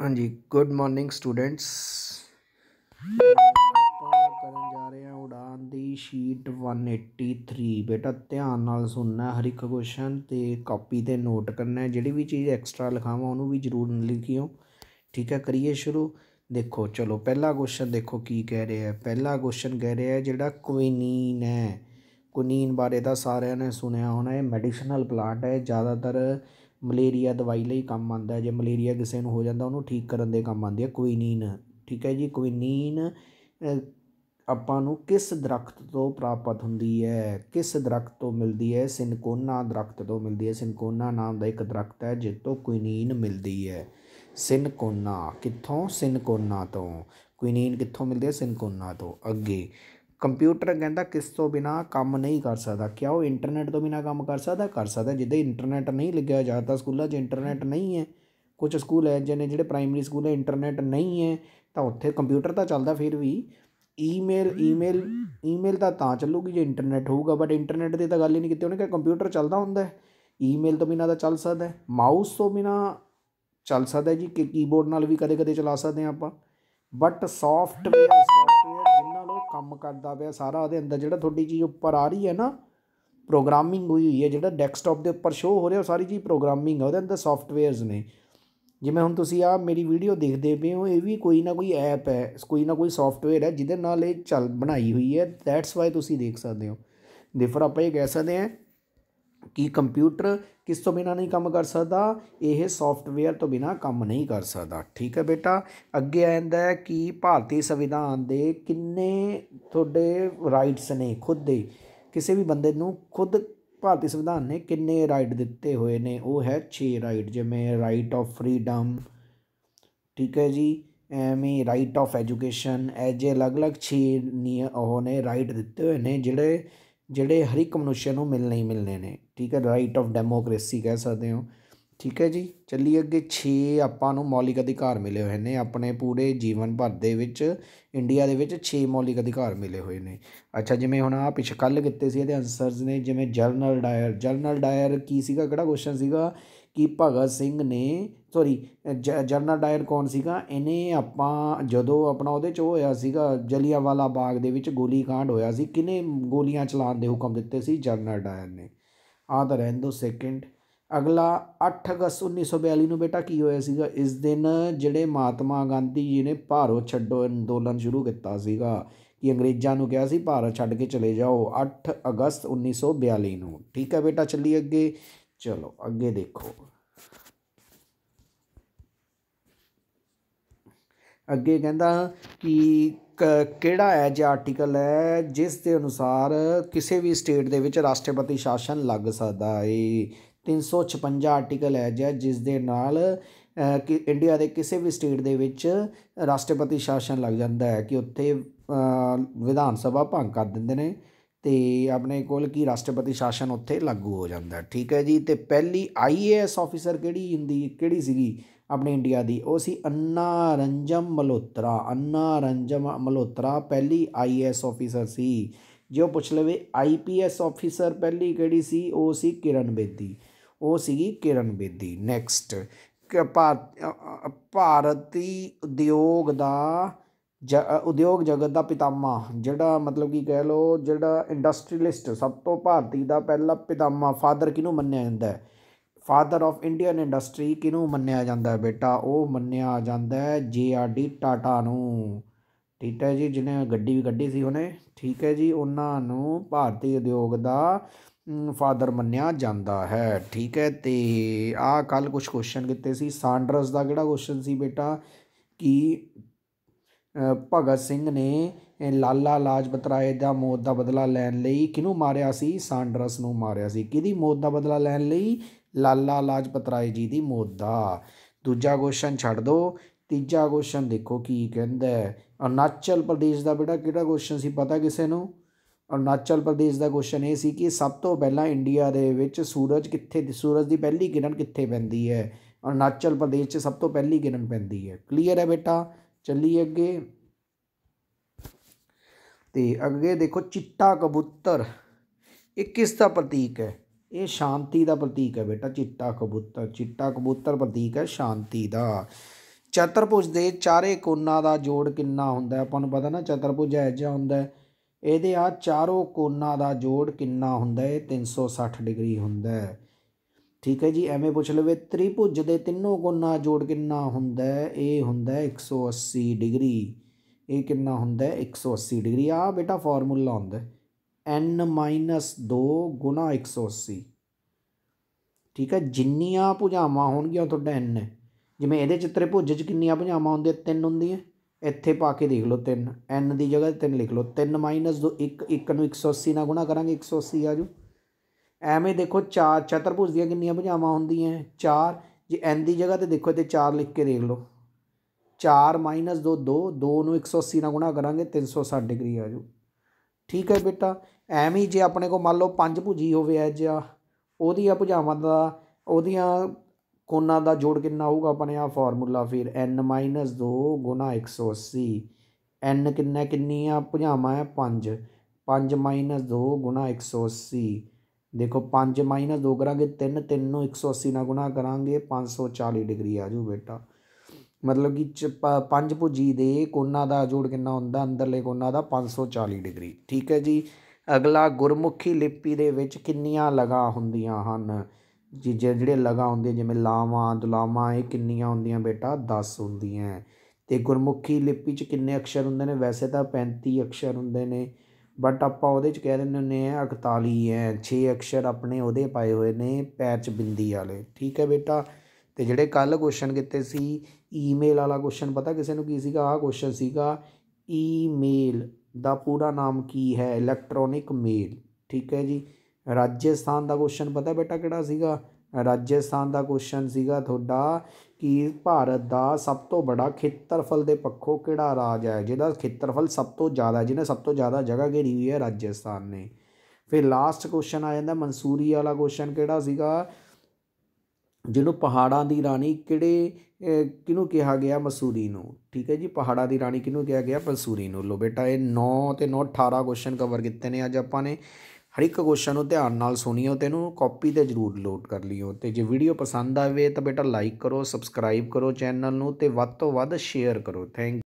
ਹਾਂਜੀ good morning students ਆਪਾਂ ਕਰਨ ਜਾ ਰਹੇ ਹਾਂ ਉਡਾਨ ਦੀ ਸ਼ੀਟ 183 ਬੇਟਾ ਧਿਆਨ ਨਾਲ ਸੁਣਨਾ ਹਰ ਇੱਕ ਕੁਐਸਚਨ ਤੇ ਕਾਪੀ ਤੇ ਨੋਟ ਕਰਨਾ ਜਿਹੜੀ ਵੀ ਚੀਜ਼ ਐਕਸਟਰਾ ਲਿਖਾਵਾਂ ਉਹਨੂੰ ਵੀ ਜ਼ਰੂਰ ਲਿਖਿਓ ਠੀਕ ਹੈ ਕਰੀਏ ਸ਼ੁਰੂ ਦੇਖੋ ਚਲੋ ਪਹਿਲਾ ਕੁਐਸਚਨ ਦੇਖੋ ਕੀ ਕਹਿ ਰਿਹਾ ਹੈ ਪਹਿਲਾ ਕੁਐਸਚਨ ਕਹਿ ਰਿਹਾ ਹੈ ਜਿਹੜਾ ਕੁਇਨੀਨ ਹੈ ਕੁਨੀਨ ਬਾਰੇ ਤਾਂ ਸਾਰਿਆਂ ਨੇ ਸੁਣਿਆ ਹੋਣਾ ਇਹ ਮੈਡੀਸਨਲ ਪਲਾਂਟ ਹੈ ਜ਼ਿਆਦਾਤਰ ਮਲੇਰੀਆ ਦਵਾਈ ਲਈ ਕੰਮ ਆਉਂਦਾ ਜੇ ਮਲੇਰੀਆ ਕਿਸੇ ਨੂੰ ਹੋ ਜਾਂਦਾ ਉਹਨੂੰ ਠੀਕ ਕਰਨ ਦੇ ਕੰਮ ਆਉਂਦੀ ਹੈ ਕੁਇਨੀਨ ਠੀਕ ਹੈ ਜੀ ਕੁਇਨੀਨ ਆਪਾਂ ਨੂੰ ਕਿਸ ਦਰਖਤ ਤੋਂ ਪ੍ਰਾਪਤ ਹੁੰਦੀ ਹੈ ਕਿਸ ਦਰਖਤ ਤੋਂ ਮਿਲਦੀ ਹੈ ਸਿਨਕੋਨਾ ਦਰਖਤ ਤੋਂ ਮਿਲਦੀ ਹੈ ਸਿਨਕੋਨਾ ਨਾਮ ਦਾ ਇੱਕ ਦਰਖਤ ਹੈ ਜਿਸ ਤੋਂ ਕੁਇਨੀਨ ਮਿਲਦੀ ਹੈ ਸਿਨਕੋਨਾ ਕਿੱਥੋਂ ਸਿਨਕੋਨਾ ਤੋਂ ਕੁਇਨੀਨ ਕਿੱਥੋਂ ਮਿਲਦੀ ਹੈ ਸਿਨਕੋਨਾ ਤੋਂ ਅੱਗੇ ਕੰਪਿਊਟਰ ਕਹਿੰਦਾ ਕਿਸ ਤੋਂ ਬਿਨਾ ਕੰਮ ਨਹੀਂ ਕਰ ਸਕਦਾ ਕਿਆ ਉਹ ਇੰਟਰਨੈਟ ਤੋਂ ਬਿਨਾ ਕੰਮ ਕਰ ਸਕਦਾ ਕਰ ਸਕਦਾ ਜਿੱਦੇ ਇੰਟਰਨੈਟ ਨਹੀਂ ਲੱਗਿਆ ਜਾਂਦਾ ਸਕੂਲਾਂ 'ਚ ਇੰਟਰਨੈਟ ਨਹੀਂ ਹੈ ਕੁਝ ਸਕੂਲ ਐ ਜਿਹਨੇ ਜਿਹੜੇ ਪ੍ਰਾਇਮਰੀ ਸਕੂਲ ਹੈ ਇੰਟਰਨੈਟ ਨਹੀਂ ਹੈ ਤਾਂ ਉੱਥੇ ਕੰਪਿਊਟਰ ਤਾਂ ਚੱਲਦਾ ਫਿਰ ਵੀ ਈਮੇਲ ਈਮੇਲ ਈਮੇਲ ਤਾਂ ਤਾਂ ਚੱਲੂਗੀ ਜੇ ਇੰਟਰਨੈਟ ਹੋਊਗਾ ਬਟ ਇੰਟਰਨੈਟ ਦੀ ਤਾਂ ਗੱਲ ਹੀ ਨਹੀਂ ਕੀਤੀ ਉਹਨੇ ਕਿ ਕੰਪਿਊਟਰ ਚੱਲਦਾ ਹੁੰਦਾ ਹੈ ਈਮੇਲ ਤੋਂ ਬਿਨਾ ਤਾਂ ਚੱਲ ਸਕਦਾ ਹੈ ਮਾਊਸ ਤੋਂ ਬਿਨਾ ਚੱਲ ਸਕਦਾ ਜੀ ਕਿ ਕੀਬੋਰਡ ਨਾਲ ਵੀ ਕਦੇ ਕਦੇ ਚਲਾ ਸਕਦੇ ਆ ਆਪਾਂ ਬਟ ਸੌਫਟਵੇਅਰ ਕੰਮ ਕਰਦਾ ਪਿਆ ਸਾਰਾ ਉਹਦੇ ਅੰਦਰ ਜਿਹੜਾ ਤੁਹਾਡੀ ਚੀਜ਼ ਉੱਪਰ ਆ ਰਹੀ ਹੈ ਨਾ ਪ੍ਰੋਗਰਾਮਿੰਗ ਹੋਈ ਹੋਈ ਹੈ ਜਿਹੜਾ ਡੈਸਕਟਾਪ ਦੇ ਉੱਪਰ ਸ਼ੋ ਹੋ ਰਿਹਾ ਉਹ ਸਾਰੀ ਚੀਜ਼ ਪ੍ਰੋਗਰਾਮਿੰਗ ਹੈ ਉਹਦੇ ਅੰਦਰ ਸੌਫਟਵੇਅਰਸ ਨੇ ਜਿਵੇਂ ਹੁਣ ਤੁਸੀਂ ਆ ਮੇਰੀ ਵੀਡੀਓ ਦੇਖਦੇ ਪਏ ਹੋ ਇਹ ਵੀ ਕੋਈ ਨਾ ਕੋਈ ਐਪ ਹੈ ਕੋਈ ਨਾ ਕੋਈ ਸੌਫਟਵੇਅਰ ਹੈ ਜਿਹਦੇ ਨਾਲ ਇਹ ਚੱਲ ਬਣਾਈ ਹੋਈ ਹੈ ਦੈਟਸ ਵਾਈ ਤੁਸੀਂ ਦੇਖ ਸਕਦੇ ਹੋ ਦੇਫਰ ਆਪਾਂ ਇਹ ਕਹਿ ਸਕਦੇ ਹਾਂ ਕਿ ਕੰਪਿਊਟਰ ਕਿਸ ਤੋਂ ਬਿਨਾ ਨਹੀਂ ਕੰਮ ਕਰ ਸਕਦਾ ਇਹ ਸੌਫਟਵੇਅਰ ਤੋਂ ਬਿਨਾ ਕੰਮ ਨਹੀਂ ਕਰ ਸਕਦਾ ਠੀਕ ਹੈ ਬੇਟਾ ਅੱਗੇ ਆਂਦਾ ਹੈ ਕਿ ਭਾਰਤੀ ਸੰਵਿਧਾਨ ਦੇ ਕਿੰਨੇ ਤੁਹਾਡੇ ਰਾਈਟਸ ਨੇ ਖੁਦ ਦੇ ਕਿਸੇ ਵੀ ਬੰਦੇ ਨੂੰ ਖੁਦ ਭਾਰਤੀ ਸੰਵਿਧਾਨ ਨੇ ਕਿੰਨੇ ਰਾਈਟ ਦਿੱਤੇ ਹੋਏ ਨੇ ਉਹ ਹੈ 6 ਰਾਈਟ ਜਿਵੇਂ ਰਾਈਟ ਆਫ ਫਰੀडम ਠੀਕ ਹੈ ਜੀ ਐਵੇਂ ਰਾਈਟ ਆਫ ਐਜੂਕੇਸ਼ਨ ਐਜੇ ਅਲੱਗ-ਅਲੱਗ 6 ਉਹ ਨੇ ਰਾਈਟ ਦਿੱਤੇ ਹੋਏ ਨੇ ਜਿਹੜੇ ਜਿਹੜੇ ਹਰ ਇੱਕ ਮਨੁੱਖ ਨੂੰ ਮਿਲ ਨਹੀਂ ਮਿਲਨੇ ਨੇ ਠੀਕ ਹੈ ਰਾਈਟ ਆਫ ਡੈਮੋਕ੍ਰੇਸੀ ਕਹਿ ਸਕਦੇ ਹੋ ਠੀਕ ਹੈ ਜੀ ਚੱਲੀ ਅੱਗੇ 6 ਆਪਾਂ ਨੂੰ ਮੌਲਿਕ ਅਧਿਕਾਰ ਮਿਲੇ ਹੋਏ ਨੇ ਆਪਣੇ ਪੂਰੇ ਜੀਵਨ ਭਰ ਦੇ ਵਿੱਚ ਇੰਡੀਆ ਦੇ ਵਿੱਚ 6 ਮੌਲਿਕ ਅਧਿਕਾਰ ਮਿਲੇ ਹੋਏ ਨੇ ਅੱਛਾ ਜਿਵੇਂ ਹੁਣ ਆ ਪਿਛ ਕੱਲ ਕਿਤੇ ਸੀ ਇਹਦੇ ਆਨਸਰਸ ਨੇ ਜਿਵੇਂ ਜਰਨਲ ਡਾਇਰ ਜਰਨਲ ਡਾਇਰ ਕੀ ਸੀਗਾ ਕਿਹੜਾ ਕੁਐਸਚਨ ਸੀਗਾ ਕਿ ਭਗਤ ਸਿੰਘ ਨੇ ਸੌਰੀ ਜਰਨਲ ਡਾਇਰ ਕੌਣ ਸੀਗਾ ਇਹਨੇ ਆਪਾਂ ਜਦੋਂ ਆਪਣਾ ਉਹਦੇ 'ਚ ਹੋਇਆ ਸੀਗਾ ਜਲੀਆਂਵਾਲਾ ਬਾਗ ਦੇ ਵਿੱਚ ਗੋਲੀकांड ਹੋਇਆ ਸੀ ਕਿਨੇ ਗੋਲੀਆਂ ਚਲਾਉਣ ਦੇ ਹੁਕਮ ਦਿੱਤੇ ਸੀ ਜਰਨਲ ਡਾਇਰ ਨੇ ਆ ਤਾਂ ਰਹਿਣ ਦੋ ਸੈਕਿੰਡ ਅਗਲਾ 8 ਅਗਸਤ 1942 ਨੂੰ ਬੇਟਾ ਕੀ ਹੋਇਆ ਸੀਗਾ ਇਸ ਦਿਨ ਜਿਹੜੇ ਮਹਾਤਮਾ ਗਾਂਧੀ ਜੀ ਨੇ ਭਾਰੋ ਛੱਡੋ ਅੰਦੋਲਨ ਸ਼ੁਰੂ ਕੀਤਾ ਸੀਗਾ ਕਿ ਅੰਗਰੇਜ਼ਾਂ ਨੂੰ ਕਿਹਾ ਸੀ ਭਾਰਤ ਛੱਡ ਕੇ ਚਲੇ ਜਾਓ 8 ਅਗਸਤ 1942 ਨੂੰ ਠੀਕ ਹੈ ਬੇਟਾ ਚੱਲੀ ਅੱਗੇ ਚਲੋ ਅੱਗੇ ਦੇਖੋ ਅੱਗੇ ਕਹਿੰਦਾ ਕਿ ਕਿਹੜਾ ਹੈ ਜੇ ਆਰਟੀਕਲ ਹੈ ਜਿਸ ਦੇ ਅਨੁਸਾਰ ਕਿਸੇ ਵੀ ਸਟੇਟ ਦੇ ਵਿੱਚ ਰਾਸ਼ਟਰਪਤੀ ਸ਼ਾਸਨ ਲੱਗ ਸਕਦਾ ਹੈ 356 ਆਰਟੀਕਲ ਹੈ ਜੇ ਜਿਸ ਦੇ ਨਾਲ ਕਿ ਇੰਡੀਆ ਦੇ ਕਿਸੇ ਵੀ ਸਟੇਟ ਦੇ ਵਿੱਚ ਰਾਸ਼ਟਰਪਤੀ ਸ਼ਾਸਨ ਲੱਗ ਜਾਂਦਾ ਹੈ ਕਿ ਉੱਥੇ ਵਿਧਾਨ ਸਭਾ ਭੰਗ ਕਰ ਦਿੰਦੇ ਨੇ ਤੇ ਆਪਣੇ ਕੋਲ ਕੀ ਰਾਸ਼ਟਰਪਤੀ ਸ਼ਾਸਨ ਉੱਥੇ ਲਾਗੂ ਹੋ ਜਾਂਦਾ ਠੀਕ ਹੈ ਜੀ ਤੇ ਪਹਿਲੀ ਆਈਏਐਸ ਆਫੀਸਰ ਕਿਹੜੀ ਹੁੰਦੀ ਕਿਹੜੀ ਸੀਗੀ ਆਪਣੇ ਇੰਡੀਆ ਦੀ ਉਹ ਸੀ ਅੰਨਾ ਰੰਜਮ ਮਲੋਤਰਾ ਅੰਨਾ ਰੰਜਮ ਮਲੋਤਰਾ ਪਹਿਲੀ ਆਈਐਸ ਆਫੀਸਰ ਸੀ ਜੋ ਪੁੱਛ ਲਵੇ ਆਈਪੀਐਸ ਆਫੀਸਰ ਪਹਿਲੀ ਕਿਹੜੀ ਸੀ ਉਹ ਸੀ ਕਿਰਨ ਬੇਦੀ ਉਹ ਸੀਗੀ ਕਿਰਨ ਬੇਦੀ ਨੈਕਸਟ ਭਾਰਤੀ ਉਦਯੋਗ ਦਾ ਉਦਯੋਗ ਜਗਤ ਦਾ ਪਿਤਾਮਾ ਜਿਹੜਾ ਮਤਲਬ ਕੀ ਕਹਿ ਲੋ ਜਿਹੜਾ ਇੰਡਸਟਰੀਲਿਸਟ ਸਭ ਤੋਂ ਭਾਰਤੀ ਦਾ ਪਹਿਲਾ ਪਿਤਾਮਾ ਫਾਦਰ ਕਿਹਨੂੰ ਮੰਨਿਆ ਜਾਂਦਾ ਹੈ ਫਾਦਰ ਆਫ ਇੰਡੀਅਨ ਇੰਡਸਟਰੀ ਕਿਹਨੂੰ ਮੰਨਿਆ ਜਾਂਦਾ ਹੈ ਬੇਟਾ ਉਹ ਮੰਨਿਆ ਜਾਂਦਾ ਹੈ ਜੇ ਆਰ ਡੀ ਟਾਟਾ ਨੂੰ ਠੀਕ ਹੈ ਜੀ ਜਿਹਨੇ ਗੱਡੀ ਵੀ ਕੱਢੀ ਸੀ ਉਹਨੇ ਠੀਕ ਹੈ ਜੀ ਉਹਨਾਂ ਨੂੰ ਭਾਰਤੀ ਉਦਯੋਗ ਦਾ ਫਾਦਰ ਮੰਨਿਆ ਜਾਂਦਾ ਹੈ ਠੀਕ ਹੈ ਤੇ ਆਹ ਕੱਲ ਕੁਝ ਕੁਐਸਚਨ ਕੀਤੇ ਸੀ ਸਾਂਡਰਸ ਦਾ ਕਿਹੜਾ ਕੁਐਸਚਨ ਸੀ ਬੇਟਾ ਕਿ ਭਗਤ ਸਿੰਘ ਨੇ ਲਾਲਾ ਲਾਜਪਤ ਰਾਏ ਦਾ ਮੌਤ ਦਾ ਬਦਲਾ ਲੈਣ ਲਈ ਕਿਹਨੂੰ ਮਾਰਿਆ ਸੀ ਸਾਂਡਰਸ ਨੂੰ ਮਾਰਿਆ ਸੀ ਕਿਹਦੀ ਮੌਤ ਦਾ ਬਦਲਾ ਲੈਣ ਲਈ ਲਾਲਾ ਲਾਜਪਤ ਰਾਏ ਜੀ ਦੀ ਮੌਤ ਦਾ ਦੂਜਾ ਕੁਐਸਚਨ ਛੱਡ ਦਿਓ ਤੀਜਾ ਕੁਐਸਚਨ ਦੇਖੋ ਕੀ ਕਹਿੰਦਾ ਹੈ ਅਰਨਾਚਲ ਪ੍ਰਦੇਸ਼ ਦਾ ਬੇਟਾ ਕਿਹੜਾ ਕੁਐਸਚਨ ਸੀ ਪਤਾ ਕਿਸੇ ਨੂੰ ਅਰਨਾਚਲ ਪ੍ਰਦੇਸ਼ ਦਾ ਕੁਐਸਚਨ ਇਹ ਸੀ ਕਿ ਸਭ ਤੋਂ ਪਹਿਲਾਂ ਇੰਡੀਆ ਦੇ ਵਿੱਚ ਸੂਰਜ ਕਿੱਥੇ ਸੂਰਜ ਦੀ ਪਹਿਲੀ ਕਿਰਨ ਕਿੱਥੇ ਪੈਂਦੀ ਹੈ ਅਰਨਾਚਲ ਪ੍ਰਦੇਸ਼ 'ਚ ਸਭ ਤੋਂ ਪਹਿਲੀ ਕਿਰਨ ਪੈਂਦੀ ਹੈ ਕਲੀਅਰ ਹੈ ਬੇਟਾ ਚੱਲੀ ਅੱਗੇ ਤੇ ਅੱਗੇ ਦੇਖੋ ਚਿੱਟਾ ਕਬੂਤਰ ਇਹ ਕਿਸ ਦਾ ਪ੍ਰਤੀਕ ਹੈ ਇਹ ਸ਼ਾਂਤੀ ਦਾ ਪ੍ਰਤੀਕ ਹੈ ਬੇਟਾ ਚਿੱਟਾ ਕਬੂਤਰ ਚਿੱਟਾ ਕਬੂਤਰ ਪ੍ਰਤੀਕ ਹੈ ਸ਼ਾਂਤੀ ਦਾ ਚਤਰਭੁਜ ਦੇ ਚਾਰੇ ਕੋਨਾਂ ਦਾ ਜੋੜ ਕਿੰਨਾ ਹੁੰਦਾ ਆਪਾਂ ਨੂੰ ਪਤਾ ਨਾ ਚਤਰਭੁਜ ਐਜਾ ਹੁੰਦਾ ਇਹਦੇ ਆ ਚਾਰੋਂ ਕੋਨਾਂ ਦਾ ਜੋੜ ਕਿੰਨਾ ਹੁੰਦਾ ਹੈ 360 ਡਿਗਰੀ ਹੁੰਦਾ ਹੈ ਠੀਕ ਹੈ ਜੀ ਐਵੇਂ ਪੁੱਛ ਲਵੇ ਤ੍ਰਿਭੁਜ ਦੇ ਤਿੰਨੋਂ ਕੋਨਾਂ ਜੋੜ ਕਿੰਨਾ ਹੁੰਦਾ ਹੈ ਇਹ ਹੁੰਦਾ ਹੈ 180 ਡਿਗਰੀ ਇਹ ਕਿੰਨਾ ਹੁੰਦਾ ਹੈ 180 ਡਿਗਰੀ ਆ ਬੇਟਾ ਫਾਰਮੂਲਾ ਹੁੰਦਾ ਹੈ n 2 ਗੁਣਾ 180 ਠੀਕ ਹੈ ਜਿੰਨੀਆਂ ਭੁਜਾਵਾਂ ਹੋਣਗੀਆਂ ਤੁਹਾਡਾ n ਹੈ ਜਿਵੇਂ ਇਹਦੇ ਚ ਤ੍ਰਿਭੁਜ ਚ ਕਿੰਨੀਆਂ ਭੁਜਾਵਾਂ ਹੁੰਦੀਆਂ ਤਿੰਨ ਹੁੰਦੀਆਂ ਇੱਥੇ ਪਾ ਕੇ ਦੇਖ ਲਓ 3 n ਦੀ ਜਗ੍ਹਾ 3 ਲਿਖ ਲਓ 3 2 1 1 ਨੂੰ 180 ਨਾਲ ਗੁਣਾ ਕਰਾਂਗੇ 180 ਆ ਜੂ ਐਵੇਂ ਦੇਖੋ ਚਾਰ ਚਤਰਭੁਜ ਦੀਆਂ ਕਿੰਨੀਆਂ ਭੁਜਾਵਾਂ ਹੁੰਦੀਆਂ ਚਾਰ ਜੇ n ਦੀ ਜਗ੍ਹਾ ਤੇ ਦੇਖੋ ਤੇ ਚਾਰ ਲਿਖ ਕੇ ਦੇਖ ਲਓ 4 2 2 2 ਨੂੰ 180 ਨਾਲ ਗੁਣਾ ਕਰਾਂਗੇ 360 ਡਿਗਰੀ ਆ ਜੂ ਠੀਕ ਹੈ ਬੇਟਾ ਐਵੇਂ ਹੀ ਜੇ ਆਪਣੇ ਕੋਲ ਮੰਨ ਲਓ ਪੰਜ ਭੁਜੀ ਹੋਵੇ ਐ ਆ ਉਹਦੀਆਂ ਭੁਜਾਵਾਂ ਦਾ ਉਹਦੀਆਂ ਕੋਨਾਂ ਦਾ ਜੋੜ ਕਿੰਨਾ ਆਊਗਾ ਆ ਫਾਰਮੂਲਾ ਫਿਰ n 2 180 n ਕਿੰਨਾ ਕਿੰਨੀ ਆ ਭੁਜਾਵਾਂ ਐ 5 5 2 180 ਦੇਖੋ 5 2 ਕਰਾਂਗੇ 3 3 ਨੂੰ 180 ਨਾਲ ਗੁਣਾ ਕਰਾਂਗੇ 540 ਡਿਗਰੀ ਆ ਜੂ ਬੇਟਾ ਮਤਲਬ ਕਿ ਪੰਜ ਭੁਜੀ ਦੇ ਕੋਨਾਂ ਦਾ ਜੋੜ ਕਿੰਨਾ ਹੁੰਦਾ ਅੰਦਰਲੇ ਕੋਨਾਂ ਦਾ 540 ਡਿਗਰੀ ਠੀਕ ਹੈ ਜੀ ਅਗਲਾ ਗੁਰਮੁਖੀ ਲਿਪੀ ਦੇ ਵਿੱਚ ਕਿੰਨੀਆਂ ਲਗਾ ਹੁੰਦੀਆਂ ਹਨ ਜੀ ਜਿਹੜੇ ਲਗਾ ਹੁੰਦੇ ਜਿਵੇਂ ਲਾਵਾਂ ਦੁਲਾਵਾਂ ਇਹ ਕਿੰਨੀਆਂ ਹੁੰਦੀਆਂ ਬੇਟਾ 10 ਹੁੰਦੀਆਂ ਤੇ ਗੁਰਮੁਖੀ ਲਿਪੀ 'ਚ ਕਿੰਨੇ ਅਕਸ਼ਰ ਹੁੰਦੇ ਨੇ ਵੈਸੇ ਤਾਂ 35 ਅਕਸ਼ਰ ਹੁੰਦੇ ਨੇ ਬਟ ਆਪਾਂ ਉਹਦੇ 'ਚ ਕਹਿ ਦਿੰਦੇ ਹੁੰਦੇ ਆ 41 ਹੈ 6 ਅਕਸ਼ਰ ਆਪਣੇ ਉਹਦੇ ਪਾਏ ਹੋਏ ਨੇ ਪੈਰ 'ਚ ਬਿੰਦੀ ਵਾਲੇ ਠੀਕ ਹੈ ਬੇਟਾ ਤੇ ਜਿਹੜੇ ਕੱਲ ਕੁਐਸਚਨ ਕੀਤੇ ਸੀ ਈਮੇਲ ਵਾਲਾ ਕੁਐਸਚਨ ਪਤਾ ਕਿਸੇ ਨੂੰ ਕੀ ਸੀਗਾ ਆਹ ਕੁਐਸਚਨ ਸੀਗਾ ਈਮੇਲ ਦਾ ਪੂਰਾ ਨਾਮ ਕੀ ਹੈ ਇਲੈਕਟ੍ਰੋਨਿਕ ਮੇਲ ਠੀਕ ਹੈ ਜੀ ਰਾਜਸਥਾਨ ਦਾ ਕੁਐਸਚਨ ਪਤਾ ਬੇਟਾ ਕਿਹੜਾ ਸੀਗਾ ਰਾਜਸਥਾਨ ਦਾ ਕੁਐਸਚਨ ਸੀਗਾ ਤੁਹਾਡਾ ਕਿ ਭਾਰਤ ਦਾ ਸਭ ਤੋਂ ਵੱਡਾ ਖੇਤਰਫਲ ਦੇ ਪੱਖੋਂ ਕਿਹੜਾ ਰਾਜ ਹੈ ਜਿਹਦਾ ਖੇਤਰਫਲ ਸਭ ਤੋਂ ਜ਼ਿਆਦਾ ਹੈ ਜਿਹਨੇ ਸਭ ਤੋਂ ਜ਼ਿਆਦਾ ਜਗ੍ਹਾ ਘੇਰੀ ਹੋਈ ਹੈ ਰਾਜਸਥਾਨ ਨੇ ਫਿਰ ਲਾਸਟ ਕੁਐਸਚਨ ਆ ਜਾਂਦਾ ਮਨਸੂਰੀ ਵਾਲਾ ਕੁਐਸਚਨ ਕਿਹੜਾ ਸੀਗਾ ਜਿਹਨੂੰ ਪਹਾੜਾਂ ਦੀ ਰਾਣੀ ਕਿਹੜੇ ਕਿਹਨੂੰ ਕਿਹਾ ਗਿਆ ਮਸੂਰੀ ਨੂੰ ਠੀਕ ਹੈ ਜੀ ਪਹਾੜਾ ਦੀ ਰਾਣੀ ਕਿਹਨੂੰ ਕਿਹਾ ਗਿਆ ਮਸੂਰੀ ਨੂੰ ਲੋ ਬੇਟਾ ਇਹ 9 ਤੇ 9 18 ਕੁਐਸਚਨ ਕਵਰ ਕੀਤੇ ਨੇ ਅੱਜ ਆਪਾਂ ਨੇ ਹਰ ਇੱਕ ਕੁਐਸਚਨ ਨੂੰ ਧਿਆਨ ਨਾਲ ਸੁਣੀਓ ਤੇ ਇਹਨੂੰ ਕਾਪੀ ਤੇ ਜ਼ਰੂਰ ਲੋਡ ਕਰ ਲਿਓ ਤੇ ਜੇ ਵੀਡੀਓ ਪਸੰਦ ਆਵੇ ਤਾਂ ਬੇਟਾ ਲਾਈਕ ਕਰੋ ਸਬਸਕ੍ਰਾਈਬ ਕਰੋ ਚੈਨਲ ਨੂੰ ਤੇ ਵੱਧ ਤੋਂ ਵੱਧ ਸ਼ੇਅਰ ਕਰੋ ਥੈਂਕ